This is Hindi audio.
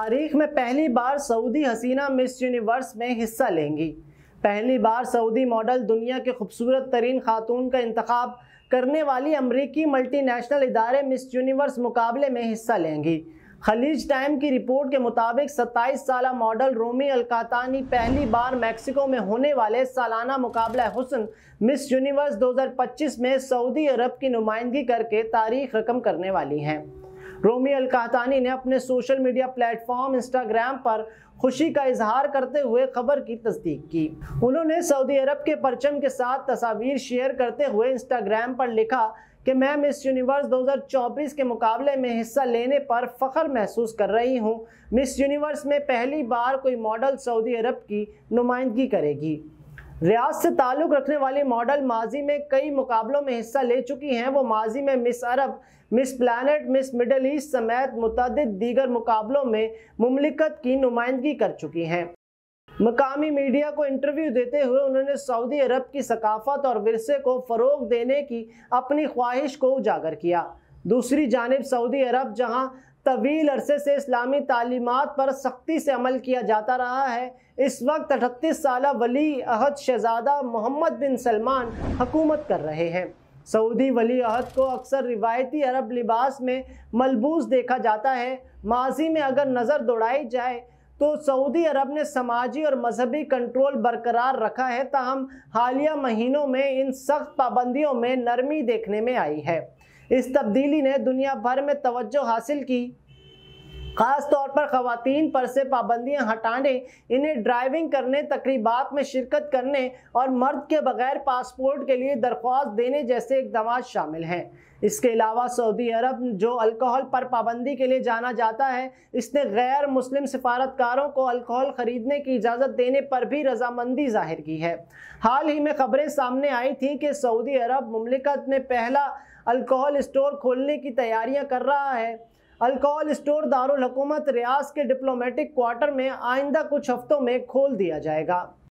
तारीख में पहली बार सऊदी हसीना मिस यूनिवर्स में हिस्सा लेंगी पहली बार सऊदी मॉडल दुनिया के खूबसूरत तरीन खातून का इंतखब करने वाली अमरीकी मल्टीनेशनल इदारे मिस यूनिवर्स मुकाबले में हिस्सा लेंगी खलीज टाइम की रिपोर्ट के मुताबिक 27 साल मॉडल रोमी अलकातानी पहली बार मैक्सिको में होने वाले सालाना मुकाबला हुसन मिस यूनिवर्स 2025 में सऊदी अरब की नुमाइंदगी करके तारीख रकम करने वाली हैं रोमी अलकातानी ने अपने सोशल मीडिया प्लेटफॉर्म इंस्टाग्राम पर खुशी का इजहार करते हुए खबर की तस्दीक की उन्होंने सऊदी अरब के परचम के साथ तस्वीर शेयर करते हुए इंस्टाग्राम पर लिखा कि मैं मिस यूनिवर्स 2024 के मुकाबले में हिस्सा लेने पर फ़ख्र महसूस कर रही हूँ मिस यूनिवर्स में पहली बार कोई मॉडल सऊदी अरब की नुमाइंदगी करेगी रियाज से ताल्लुक़ रखने वाली मॉडल माजी में कई मुकाबलों में हिस्सा ले चुकी हैं वो माजी में Miss Arab Miss Planet Miss Middle East समेत मुतद दीगर मुकाबलों में ममलिकत की नुमाइंदगी कर चुकी हैं मकामी मीडिया को इंटरव्यू देते हुए उन्होंने सऊदी अरब की सकाफत और वरसे को फ़रोग देने की अपनी ख्वाहिश को उजागर किया दूसरी जानब सऊदी अरब जहां तवील अरसे से इस्लामी तालीमत पर सख्ती से अमल किया जाता रहा है इस वक्त अठतीस साल वली अहद शहजादा मोहम्मद बिन सलमान हकूमत कर रहे हैं सऊदी वली अहद को अक्सर रिवायती अरब लिबास में मलबूस देखा जाता है माजी में अगर नज़र दौड़ाई जाए तो सऊदी अरब ने समाजी और मजहबी कंट्रोल बरकरार रखा है ताहम हालिया महीनों में इन सख्त पाबंदियों में नरमी देखने में आई है इस तब्दीली ने दुनिया भर में तवज्जो हासिल की ख़ास तौर पर खातन पर से पाबंदियां हटाने इन्हें ड्राइविंग करने तकरीबा में शिरकत करने और मर्द के बगैर पासपोर्ट के लिए दरख्वास्त देने जैसे इकदाम शामिल हैं इसके अलावा सऊदी अरब जो अल्कोहल पर पाबंदी के लिए जाना जाता है इसने गैर मुस्लिम सफारतकारों को अल्कोहल ख़रीदने की इजाज़त देने पर भी रजामंदी जाहिर की है हाल ही में खबरें सामने आई थी कि सऊदी अरब ममलिकत में पहला अल्कोहल स्टोर खोलने की तैयारियां कर रहा है अल्कोहल स्टोर दारुल हकूमत रियाज के डिप्लोमेटिक क्वार्टर में आइंदा कुछ हफ्तों में खोल दिया जाएगा